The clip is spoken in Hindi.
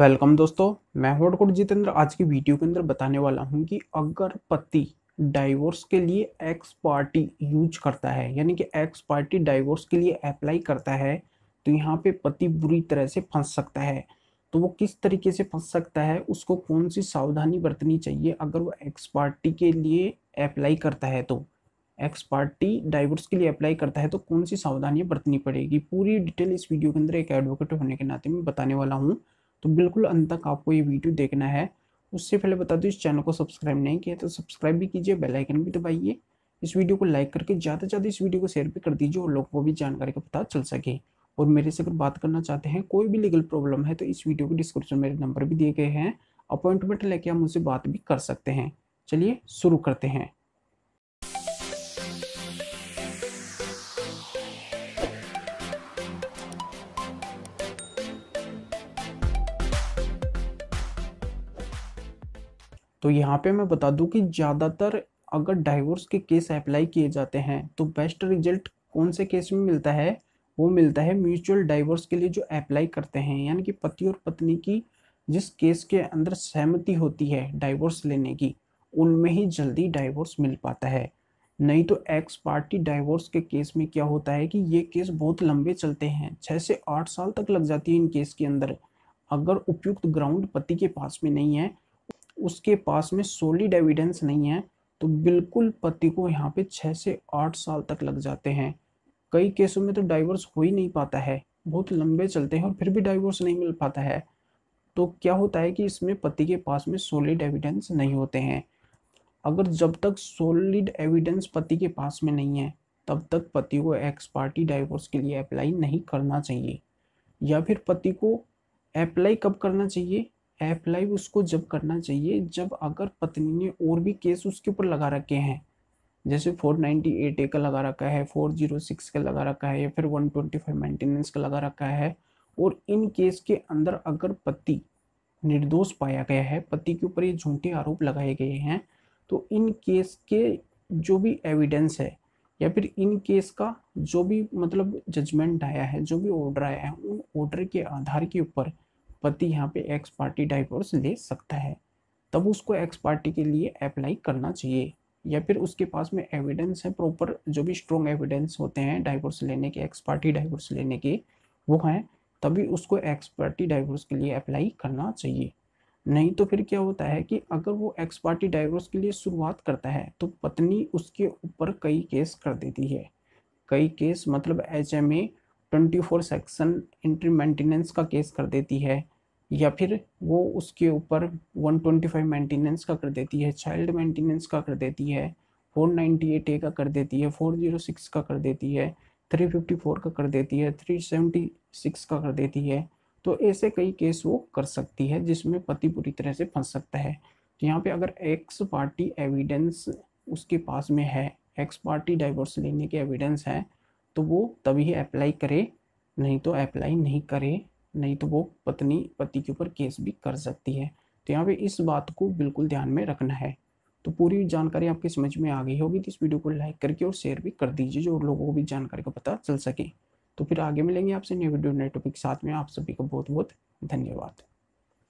वेलकम दोस्तों मैं हूं जितेंद्र आज की वीडियो के अंदर बताने वाला हूं कि अगर पति डाइवोर्स के लिए एक्स पार्टी यूज करता है यानी कि एक्स पार्टी डाइवोर्स के लिए अप्लाई करता है तो यहाँ पे पति बुरी तरह से फंस सकता है तो वो किस तरीके से फंस सकता है उसको कौन सी सावधानी बरतनी चाहिए अगर वो एक्स पार्टी के लिए अप्लाई करता है तो एक्स पार्टी डाइवोर्स के लिए अप्लाई करता है तो कौन सी सावधानियाँ बरतनी पड़ेगी पूरी डिटेल इस वीडियो के अंदर एक एडवोकेट होने के नाते मैं बताने वाला हूँ तो बिल्कुल अंत तक आपको ये वीडियो देखना है उससे पहले बता दूँ इस चैनल को सब्सक्राइब नहीं किया तो सब्सक्राइब भी कीजिए बेलाइकन भी दबाइए इस वीडियो को लाइक करके ज़्यादा से ज़्यादा इस वीडियो को शेयर भी कर दीजिए और लोगों को भी जानकारी का पता चल सके और मेरे से अगर बात करना चाहते हैं कोई भी लीगल प्रॉब्लम है तो इस वीडियो के डिस्क्रिप्शन में मेरे नंबर भी दिए गए हैं अपॉइंटमेंट लेके आप मुझसे बात भी कर सकते हैं चलिए शुरू करते हैं तो यहाँ पे मैं बता दूँ कि ज़्यादातर अगर डाइवोर्स के केस अप्लाई किए जाते हैं तो बेस्ट रिजल्ट कौन से केस में मिलता है वो मिलता है म्यूचुअल डाइवोर्स के लिए जो अप्लाई करते हैं यानी कि पति और पत्नी की जिस केस के अंदर सहमति होती है डाइवोर्स लेने की उनमें ही जल्दी डाइवोर्स मिल पाता है नहीं तो एक्स पार्टी डाइवोर्स के केस में क्या होता है कि ये केस बहुत लंबे चलते हैं छः से आठ साल तक लग जाती है इन केस के अंदर अगर उपयुक्त ग्राउंड पति के पास में नहीं है उसके पास में सोलिड एविडेंस नहीं है तो बिल्कुल पति को यहाँ पे छः से आठ साल तक लग जाते हैं कई केसों में तो डाइवोर्स हो ही नहीं पाता है बहुत लंबे चलते हैं और फिर भी डाइवोर्स नहीं मिल पाता है तो क्या होता है कि इसमें पति के पास में सोलिड एविडेंस नहीं होते हैं अगर जब तक सोलिड एविडेंस पति के पास में नहीं है तब तक पति को एक्स पार्टी डाइवोर्स के लिए अप्लाई नहीं करना चाहिए या फिर पति को अप्लाई कब करना चाहिए अप्लाई उसको जब करना चाहिए जब अगर पत्नी ने और भी केस उसके ऊपर लगा रखे हैं जैसे फोर नाइन्टी एट ए का लगा रखा है फोर जीरो सिक्स का लगा रखा है या फिर वन ट्वेंटी फाइव मेंटेनेंस का लगा रखा है और इन केस के अंदर अगर पति निर्दोष पाया गया है पति के ऊपर ये झूठे आरोप लगाए गए हैं तो इन केस के जो भी एविडेंस है या फिर इन केस का जो भी मतलब जजमेंट आया है जो भी ऑर्डर आया है उन ऑर्डर के आधार के ऊपर पति यहाँ पे एक्स पार्टी डाइवोर्स ले सकता है तब उसको एक्स पार्टी के लिए अप्लाई करना चाहिए या फिर उसके पास में एविडेंस है प्रॉपर जो भी स्ट्रॉन्ग एविडेंस होते हैं डाइवोर्स लेने के एक्स पार्टी डाइवोर्स लेने के वो हैं तभी उसको एक्स पार्टी डाइवोर्स के लिए अप्लाई करना चाहिए नहीं तो फिर क्या होता है कि अगर वो एक्स पार्टी डाइवोर्स के लिए शुरुआत करता है तो पत्नी उसके ऊपर कई केस कर देती है कई केस मतलब H M A twenty four section entry maintenance का केस कर देती है या फिर वो उसके ऊपर वन ट्वेंटी फाइव मेंटेनेंस का कर देती है चाइल्ड मेंटेनेंस का कर देती है फोर नाइन्टी एट ए का कर देती है फोर जीरो सिक्स का कर देती है थ्री फिफ्टी फोर का कर देती है थ्री सेवेंटी सिक्स का कर देती है तो ऐसे कई केस वो कर सकती है जिसमें पति पूरी तरह से फंस सकता है तो यहाँ पे अगर एक्स पार्टी एविडेंस उसके पास में है एक्स पार्टी डाइवोर्स लेने के एविडेंस है तो वो तभी अप्लाई करे नहीं तो अप्लाई नहीं करे नहीं तो वो पत्नी पति के ऊपर केस भी कर सकती है तो यहाँ पे इस बात को बिल्कुल ध्यान में रखना है तो पूरी जानकारी आपकी समझ में आ गई होगी तो इस वीडियो को लाइक करके और शेयर भी कर दीजिए जो लोगों को भी जानकारी का पता चल सके तो फिर आगे मिलेंगे आपसे न्यू वीडियो नए टॉपिक साथ में आप सभी का बहुत बहुत धन्यवाद